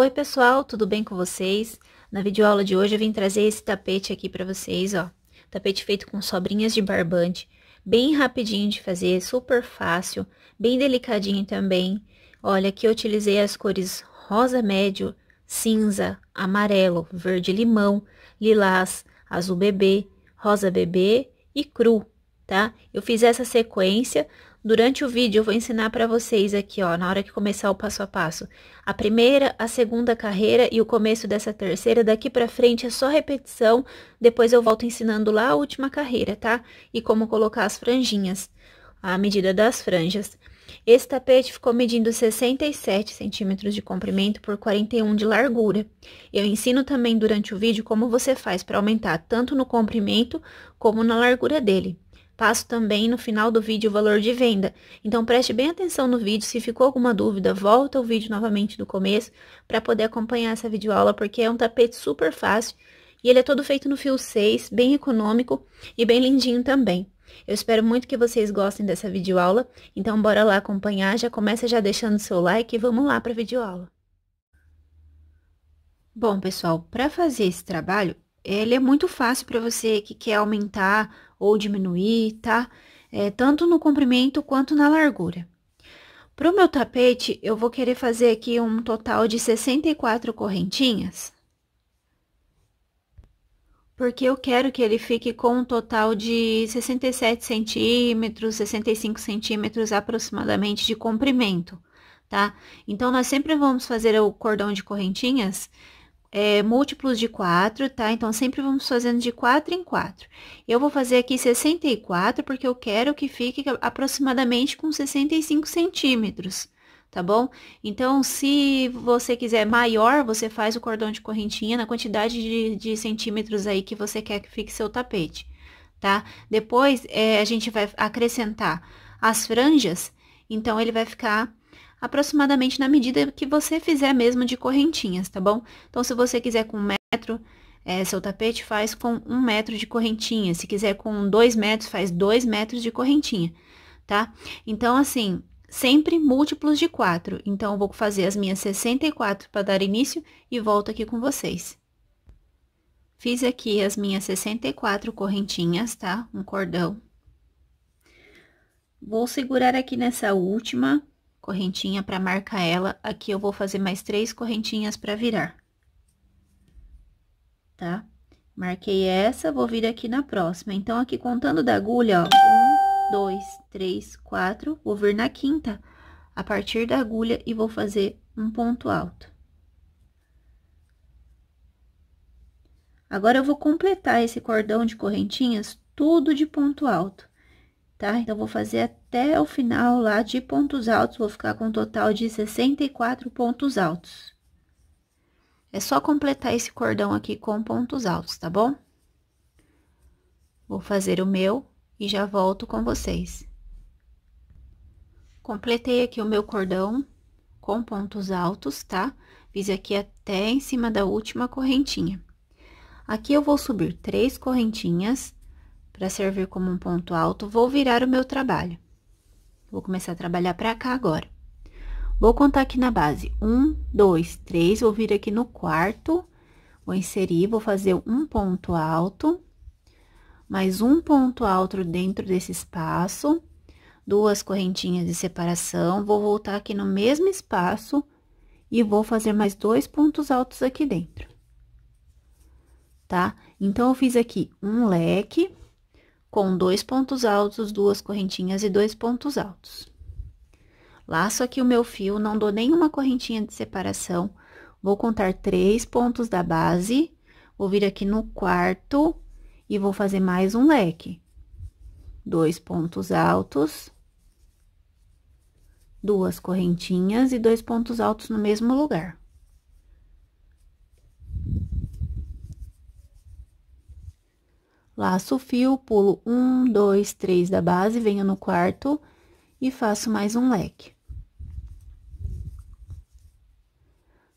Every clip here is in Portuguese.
Oi pessoal, tudo bem com vocês? Na videoaula de hoje eu vim trazer esse tapete aqui para vocês, ó. Tapete feito com sobrinhas de barbante, bem rapidinho de fazer, super fácil, bem delicadinho também. Olha, aqui eu utilizei as cores rosa médio, cinza, amarelo, verde limão, lilás, azul bebê, rosa bebê e cru, tá? Eu fiz essa sequência Durante o vídeo eu vou ensinar para vocês aqui, ó, na hora que começar o passo a passo, a primeira, a segunda carreira e o começo dessa terceira, daqui para frente é só repetição, depois eu volto ensinando lá a última carreira, tá? E como colocar as franjinhas, a medida das franjas. Esse tapete ficou medindo 67 centímetros de comprimento por 41 de largura. Eu ensino também durante o vídeo como você faz para aumentar tanto no comprimento como na largura dele. Passo também no final do vídeo o valor de venda. Então, preste bem atenção no vídeo. Se ficou alguma dúvida, volta o vídeo novamente do começo para poder acompanhar essa videoaula, porque é um tapete super fácil. E ele é todo feito no fio 6, bem econômico e bem lindinho também. Eu espero muito que vocês gostem dessa videoaula, então bora lá acompanhar, já começa já deixando seu like e vamos lá para a videoaula. Bom, pessoal, para fazer esse trabalho, ele é muito fácil para você que quer aumentar ou diminuir, tá? É, tanto no comprimento quanto na largura. Para o meu tapete, eu vou querer fazer aqui um total de 64 correntinhas, porque eu quero que ele fique com um total de 67 centímetros, 65 centímetros aproximadamente de comprimento, tá? Então, nós sempre vamos fazer o cordão de correntinhas é, múltiplos de 4, tá? Então, sempre vamos fazendo de 4 em 4. Eu vou fazer aqui 64, porque eu quero que fique aproximadamente com 65 centímetros, tá bom? Então, se você quiser maior, você faz o cordão de correntinha na quantidade de, de centímetros aí que você quer que fique seu tapete, tá? Depois, é, a gente vai acrescentar as franjas, então, ele vai ficar aproximadamente na medida que você fizer mesmo de correntinhas, tá bom? Então, se você quiser com um metro, é, seu tapete faz com um metro de correntinha. Se quiser com dois metros, faz dois metros de correntinha, tá? Então, assim, sempre múltiplos de quatro. Então, eu vou fazer as minhas 64 para dar início e volto aqui com vocês. Fiz aqui as minhas 64 correntinhas, tá? Um cordão. Vou segurar aqui nessa última correntinha para marcar ela. Aqui eu vou fazer mais três correntinhas para virar. Tá? Marquei essa, vou vir aqui na próxima. Então, aqui contando da agulha, ó, um, dois, três, quatro, vou vir na quinta, a partir da agulha, e vou fazer um ponto alto. Agora, eu vou completar esse cordão de correntinhas tudo de ponto alto tá? Então, vou fazer até o final lá de pontos altos, vou ficar com um total de 64 pontos altos. É só completar esse cordão aqui com pontos altos, tá bom? Vou fazer o meu e já volto com vocês. Completei aqui o meu cordão com pontos altos, tá? Fiz aqui até em cima da última correntinha. Aqui eu vou subir três correntinhas, para servir como um ponto alto, vou virar o meu trabalho. Vou começar a trabalhar para cá agora. Vou contar aqui na base. Um, dois, três. Vou vir aqui no quarto. Vou inserir, vou fazer um ponto alto. Mais um ponto alto dentro desse espaço. Duas correntinhas de separação. Vou voltar aqui no mesmo espaço. E vou fazer mais dois pontos altos aqui dentro. Tá? Então, eu fiz aqui um leque com dois pontos altos, duas correntinhas e dois pontos altos. Laço aqui o meu fio, não dou nenhuma correntinha de separação, vou contar três pontos da base, vou vir aqui no quarto e vou fazer mais um leque. Dois pontos altos, duas correntinhas e dois pontos altos no mesmo lugar. laço o fio, pulo um, dois, três da base, venho no quarto e faço mais um leque.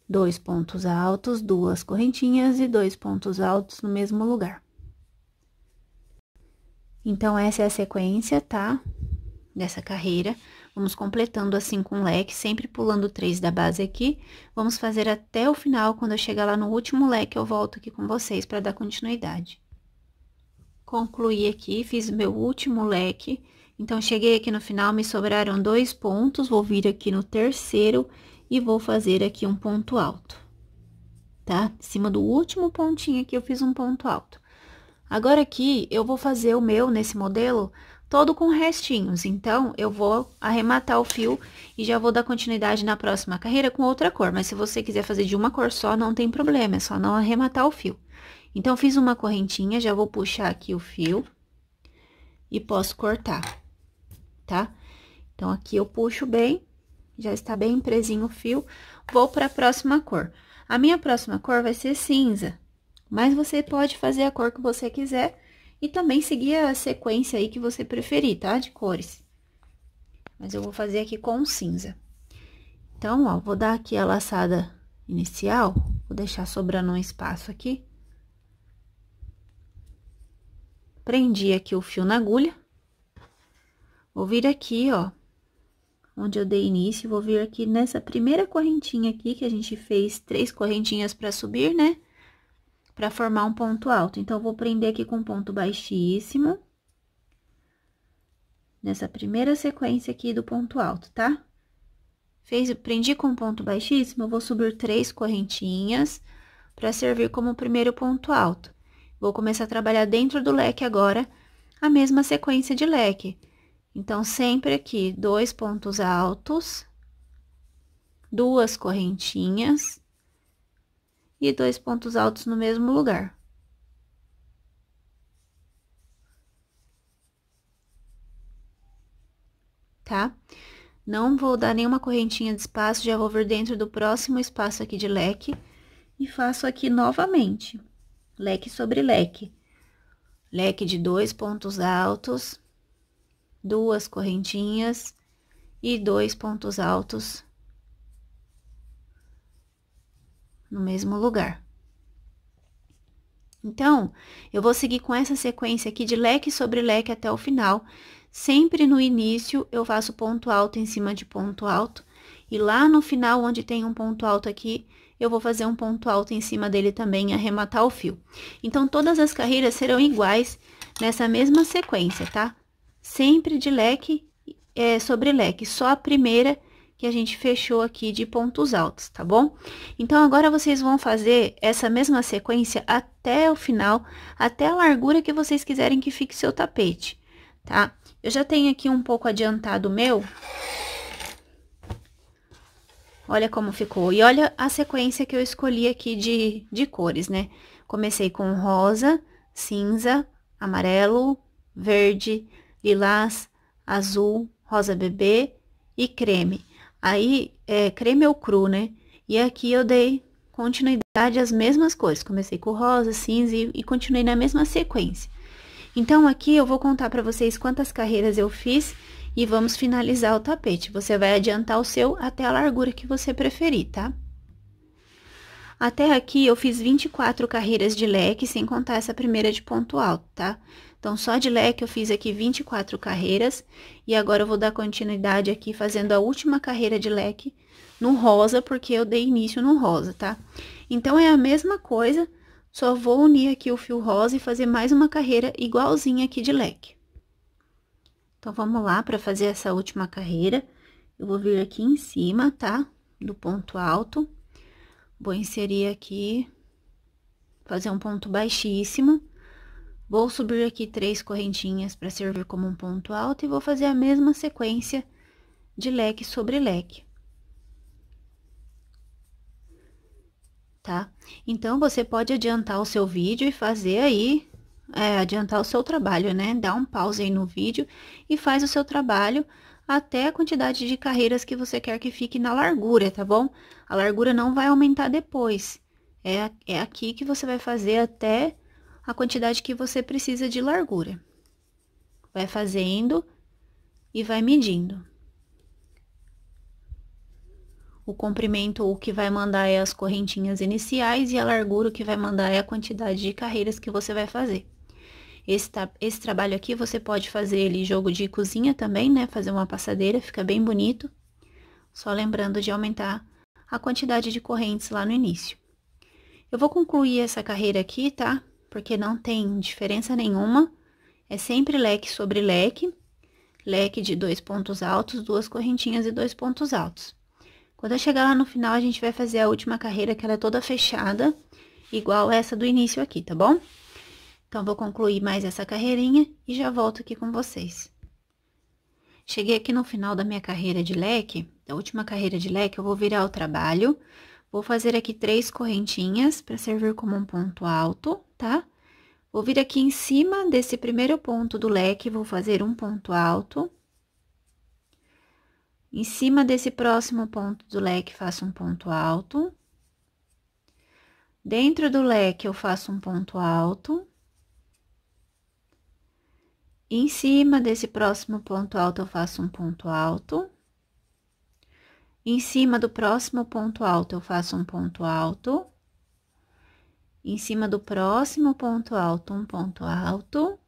Dois pontos altos, duas correntinhas e dois pontos altos no mesmo lugar. Então, essa é a sequência, tá? Dessa carreira. Vamos completando assim com leque, sempre pulando três da base aqui. Vamos fazer até o final, quando eu chegar lá no último leque, eu volto aqui com vocês para dar continuidade concluí aqui, fiz meu último leque. Então, cheguei aqui no final, me sobraram dois pontos, vou vir aqui no terceiro e vou fazer aqui um ponto alto, tá? Em cima do último pontinho aqui, eu fiz um ponto alto. Agora, aqui, eu vou fazer o meu, nesse modelo, todo com restinhos. Então, eu vou arrematar o fio e já vou dar continuidade na próxima carreira com outra cor. Mas, se você quiser fazer de uma cor só, não tem problema, é só não arrematar o fio. Então, fiz uma correntinha, já vou puxar aqui o fio e posso cortar, tá? Então, aqui eu puxo bem, já está bem presinho o fio, vou para a próxima cor. A minha próxima cor vai ser cinza, mas você pode fazer a cor que você quiser e também seguir a sequência aí que você preferir, tá? De cores. Mas eu vou fazer aqui com cinza. Então, ó, vou dar aqui a laçada inicial, vou deixar sobrando um espaço aqui. Prendi aqui o fio na agulha. Vou vir aqui, ó, onde eu dei início, vou vir aqui nessa primeira correntinha aqui, que a gente fez três correntinhas pra subir, né? Pra formar um ponto alto. Então, vou prender aqui com ponto baixíssimo. Nessa primeira sequência aqui do ponto alto, tá? Fez, prendi com ponto baixíssimo, eu vou subir três correntinhas pra servir como primeiro ponto alto. Vou começar a trabalhar dentro do leque agora a mesma sequência de leque. Então, sempre aqui, dois pontos altos, duas correntinhas e dois pontos altos no mesmo lugar. Tá? Não vou dar nenhuma correntinha de espaço, já vou vir dentro do próximo espaço aqui de leque e faço aqui novamente leque sobre leque. Leque de dois pontos altos, duas correntinhas e dois pontos altos no mesmo lugar. Então, eu vou seguir com essa sequência aqui de leque sobre leque até o final. Sempre no início, eu faço ponto alto em cima de ponto alto. E lá no final, onde tem um ponto alto aqui, eu vou fazer um ponto alto em cima dele também e arrematar o fio. Então, todas as carreiras serão iguais nessa mesma sequência, tá? Sempre de leque é, sobre leque, só a primeira que a gente fechou aqui de pontos altos, tá bom? Então, agora vocês vão fazer essa mesma sequência até o final, até a largura que vocês quiserem que fique seu tapete, tá? Eu já tenho aqui um pouco adiantado o meu, Olha como ficou. E olha a sequência que eu escolhi aqui de, de cores, né? Comecei com rosa, cinza, amarelo, verde, lilás, azul, rosa bebê e creme. Aí, é creme ou cru, né? E aqui eu dei continuidade às mesmas cores. Comecei com rosa, cinza e, e continuei na mesma sequência. Então, aqui eu vou contar para vocês quantas carreiras eu fiz e vamos finalizar o tapete. Você vai adiantar o seu até a largura que você preferir, tá? Até aqui, eu fiz 24 carreiras de leque, sem contar essa primeira de ponto alto, tá? Então, só de leque eu fiz aqui 24 carreiras, e agora eu vou dar continuidade aqui fazendo a última carreira de leque no rosa, porque eu dei início no rosa, tá? Então, é a mesma coisa, só vou unir aqui o fio rosa e fazer mais uma carreira igualzinha aqui de leque. Então, vamos lá para fazer essa última carreira. Eu vou vir aqui em cima, tá? Do ponto alto. Vou inserir aqui, fazer um ponto baixíssimo. Vou subir aqui três correntinhas para servir como um ponto alto e vou fazer a mesma sequência de leque sobre leque. Tá? Então, você pode adiantar o seu vídeo e fazer aí é, adiantar o seu trabalho, né? Dá um pause aí no vídeo e faz o seu trabalho até a quantidade de carreiras que você quer que fique na largura, tá bom? A largura não vai aumentar depois. É, é aqui que você vai fazer até a quantidade que você precisa de largura. Vai fazendo e vai medindo. O comprimento, o que vai mandar é as correntinhas iniciais e a largura, o que vai mandar é a quantidade de carreiras que você vai fazer. Esse, esse trabalho aqui você pode fazer ele jogo de cozinha também, né? Fazer uma passadeira, fica bem bonito. Só lembrando de aumentar a quantidade de correntes lá no início. Eu vou concluir essa carreira aqui, tá? Porque não tem diferença nenhuma. É sempre leque sobre leque. Leque de dois pontos altos, duas correntinhas e dois pontos altos. Quando eu chegar lá no final, a gente vai fazer a última carreira, que ela é toda fechada, igual essa do início aqui, tá bom? Então, vou concluir mais essa carreirinha e já volto aqui com vocês. Cheguei aqui no final da minha carreira de leque, da última carreira de leque, eu vou virar o trabalho, vou fazer aqui três correntinhas para servir como um ponto alto, tá? Vou vir aqui em cima desse primeiro ponto do leque, vou fazer um ponto alto. Em cima desse próximo ponto do leque, faço um ponto alto. Dentro do leque, eu faço um ponto alto em cima desse próximo ponto alto, eu faço um ponto alto. Em cima do próximo ponto alto, eu faço um ponto alto. Em cima do próximo ponto alto, um ponto alto.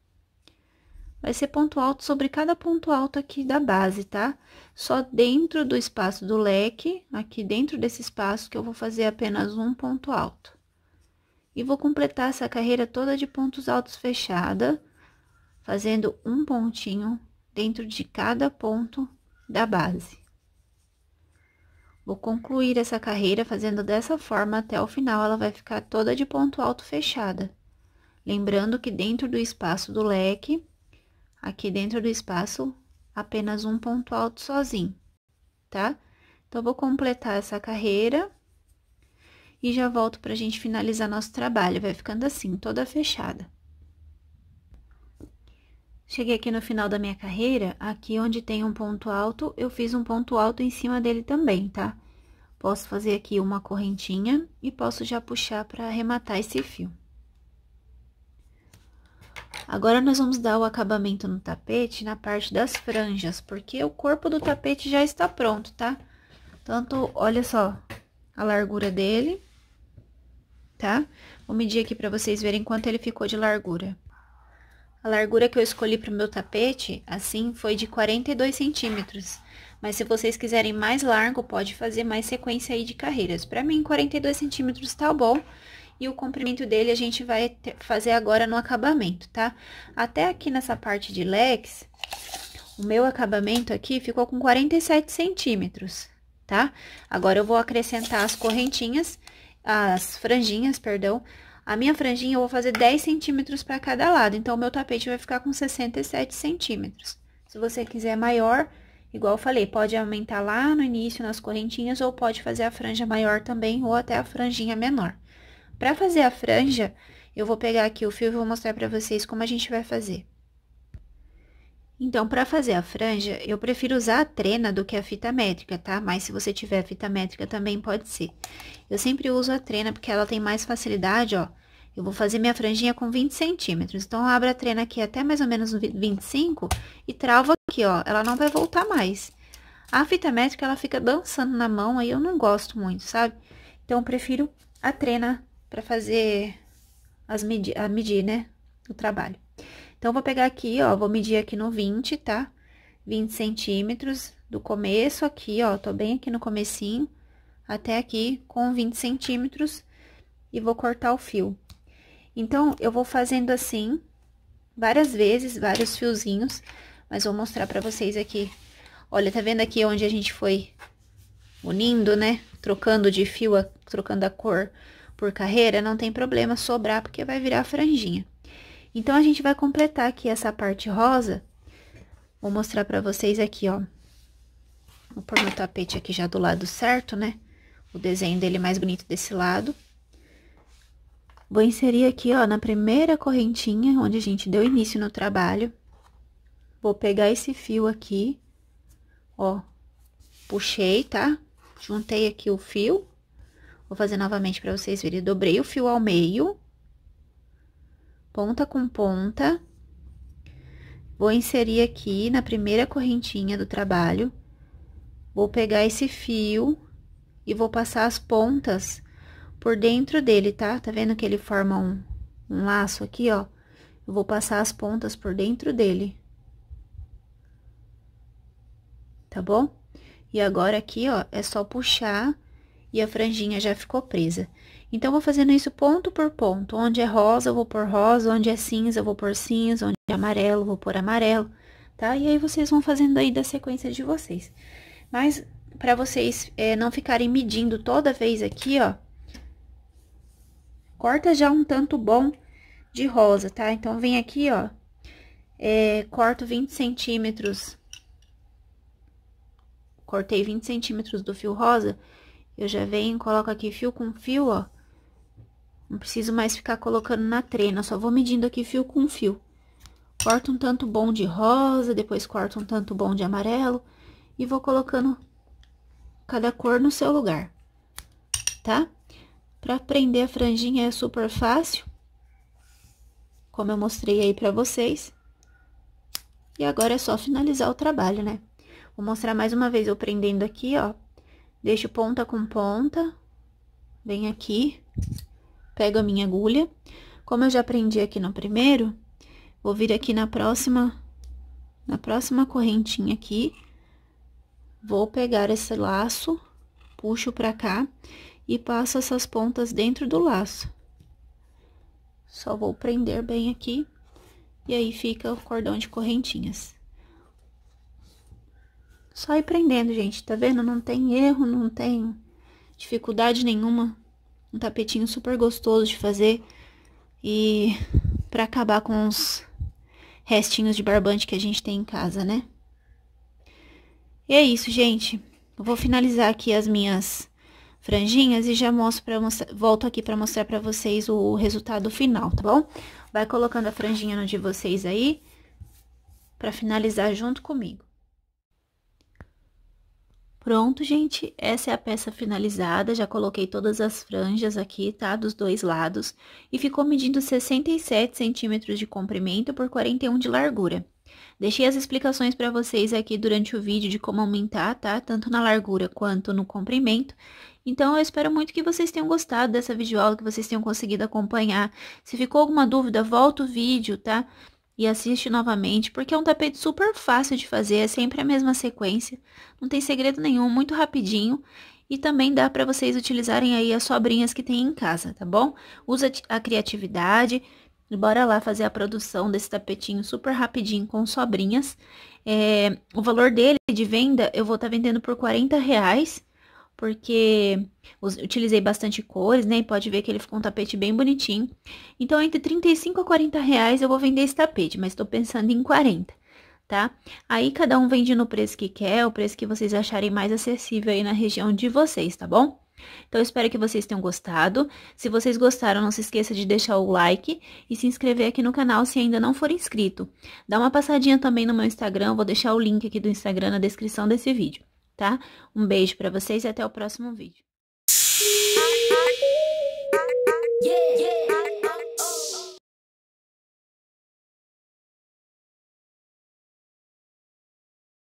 Vai ser ponto alto sobre cada ponto alto aqui da base, tá? Só dentro do espaço do leque, aqui dentro desse espaço, que eu vou fazer apenas um ponto alto. E vou completar essa carreira toda de pontos altos fechada, fazendo um pontinho dentro de cada ponto da base. Vou concluir essa carreira fazendo dessa forma até o final, ela vai ficar toda de ponto alto fechada. Lembrando que dentro do espaço do leque, aqui dentro do espaço, apenas um ponto alto sozinho, tá? Então, vou completar essa carreira e já volto pra gente finalizar nosso trabalho. Vai ficando assim, toda fechada. Cheguei aqui no final da minha carreira, aqui onde tem um ponto alto, eu fiz um ponto alto em cima dele também, tá? Posso fazer aqui uma correntinha e posso já puxar para arrematar esse fio. Agora, nós vamos dar o acabamento no tapete na parte das franjas, porque o corpo do tapete já está pronto, tá? Tanto, olha só a largura dele, tá? Vou medir aqui para vocês verem quanto ele ficou de largura. A largura que eu escolhi para o meu tapete, assim, foi de 42 centímetros. Mas se vocês quiserem mais largo, pode fazer mais sequência aí de carreiras. Para mim, 42 centímetros tá bom. E o comprimento dele a gente vai fazer agora no acabamento, tá? Até aqui nessa parte de legs, o meu acabamento aqui ficou com 47 centímetros, tá? Agora, eu vou acrescentar as correntinhas, as franjinhas, perdão, a minha franjinha eu vou fazer 10 centímetros para cada lado, então, o meu tapete vai ficar com 67 centímetros. Se você quiser maior, igual eu falei, pode aumentar lá no início, nas correntinhas, ou pode fazer a franja maior também, ou até a franjinha menor. Para fazer a franja, eu vou pegar aqui o fio e vou mostrar para vocês como a gente vai fazer. Então, para fazer a franja, eu prefiro usar a trena do que a fita métrica, tá? Mas se você tiver fita métrica, também pode ser. Eu sempre uso a trena porque ela tem mais facilidade, ó, eu vou fazer minha franjinha com 20 centímetros. Então, abro a trena aqui até mais ou menos 25 e travo aqui, ó. Ela não vai voltar mais. A fita métrica, ela fica dançando na mão, aí eu não gosto muito, sabe? Então, eu prefiro a trena para fazer as medi a medir, né? O trabalho. Então, vou pegar aqui, ó, vou medir aqui no 20, tá? 20 centímetros do começo aqui, ó, tô bem aqui no comecinho, até aqui com 20 centímetros e vou cortar o fio. Então, eu vou fazendo assim, várias vezes, vários fiozinhos, mas vou mostrar pra vocês aqui. Olha, tá vendo aqui onde a gente foi unindo, né? Trocando de fio, trocando a cor por carreira, não tem problema sobrar, porque vai virar franjinha. Então, a gente vai completar aqui essa parte rosa. Vou mostrar pra vocês aqui, ó. Vou pôr meu tapete aqui já do lado certo, né? O desenho dele mais bonito desse lado. Vou inserir aqui, ó, na primeira correntinha, onde a gente deu início no trabalho. Vou pegar esse fio aqui, ó, puxei, tá? Juntei aqui o fio. Vou fazer novamente para vocês verem. Dobrei o fio ao meio, ponta com ponta. Vou inserir aqui na primeira correntinha do trabalho. Vou pegar esse fio e vou passar as pontas por dentro dele, tá? Tá vendo que ele forma um, um laço aqui, ó? Eu vou passar as pontas por dentro dele. Tá bom? E agora aqui, ó, é só puxar e a franjinha já ficou presa. Então, vou fazendo isso ponto por ponto. Onde é rosa, eu vou por rosa. Onde é cinza, eu vou por cinza. Onde é amarelo, eu vou por amarelo, tá? E aí, vocês vão fazendo aí da sequência de vocês. Mas, para vocês é, não ficarem medindo toda vez aqui, ó, corta já um tanto bom de rosa, tá? Então, vem aqui, ó, é, corto 20 centímetros, cortei 20 centímetros do fio rosa, eu já venho, coloco aqui fio com fio, ó, não preciso mais ficar colocando na trena, só vou medindo aqui fio com fio. Corto um tanto bom de rosa, depois corto um tanto bom de amarelo e vou colocando cada cor no seu lugar, tá? Para prender a franjinha é super fácil, como eu mostrei aí para vocês. E agora é só finalizar o trabalho, né? Vou mostrar mais uma vez eu prendendo aqui, ó. Deixo ponta com ponta, vem aqui, pego a minha agulha. Como eu já prendi aqui no primeiro, vou vir aqui na próxima, na próxima correntinha aqui, vou pegar esse laço, puxo pra cá e passo essas pontas dentro do laço. Só vou prender bem aqui, e aí fica o cordão de correntinhas. Só ir prendendo, gente, tá vendo? Não tem erro, não tem dificuldade nenhuma. Um tapetinho super gostoso de fazer. E para acabar com os restinhos de barbante que a gente tem em casa, né? E é isso, gente. Eu vou finalizar aqui as minhas franjinhas e já mostro para mostrar, volto aqui para mostrar para vocês o resultado final, tá bom? Vai colocando a franjinha no de vocês aí, para finalizar junto comigo. Pronto, gente, essa é a peça finalizada, já coloquei todas as franjas aqui, tá? Dos dois lados, e ficou medindo 67 centímetros de comprimento por 41 de largura. Deixei as explicações para vocês aqui durante o vídeo de como aumentar, tá? Tanto na largura quanto no comprimento, então eu espero muito que vocês tenham gostado dessa videoaula, que vocês tenham conseguido acompanhar. Se ficou alguma dúvida, volta o vídeo, tá? E assiste novamente, porque é um tapete super fácil de fazer, é sempre a mesma sequência. Não tem segredo nenhum, muito rapidinho. E também dá para vocês utilizarem aí as sobrinhas que tem em casa, tá bom? Usa a criatividade, e bora lá fazer a produção desse tapetinho super rapidinho com sobrinhas. É, o valor dele de venda eu vou estar tá vendendo por 40 reais porque utilizei bastante cores, né? E pode ver que ele ficou um tapete bem bonitinho. Então, entre 35 a 40 reais eu vou vender esse tapete, mas estou pensando em 40, tá? Aí, cada um vende no preço que quer, o preço que vocês acharem mais acessível aí na região de vocês, tá bom? Então, eu espero que vocês tenham gostado. Se vocês gostaram, não se esqueça de deixar o like e se inscrever aqui no canal se ainda não for inscrito. Dá uma passadinha também no meu Instagram, vou deixar o link aqui do Instagram na descrição desse vídeo tá? Um beijo para vocês e até o próximo vídeo. Yeah, yeah.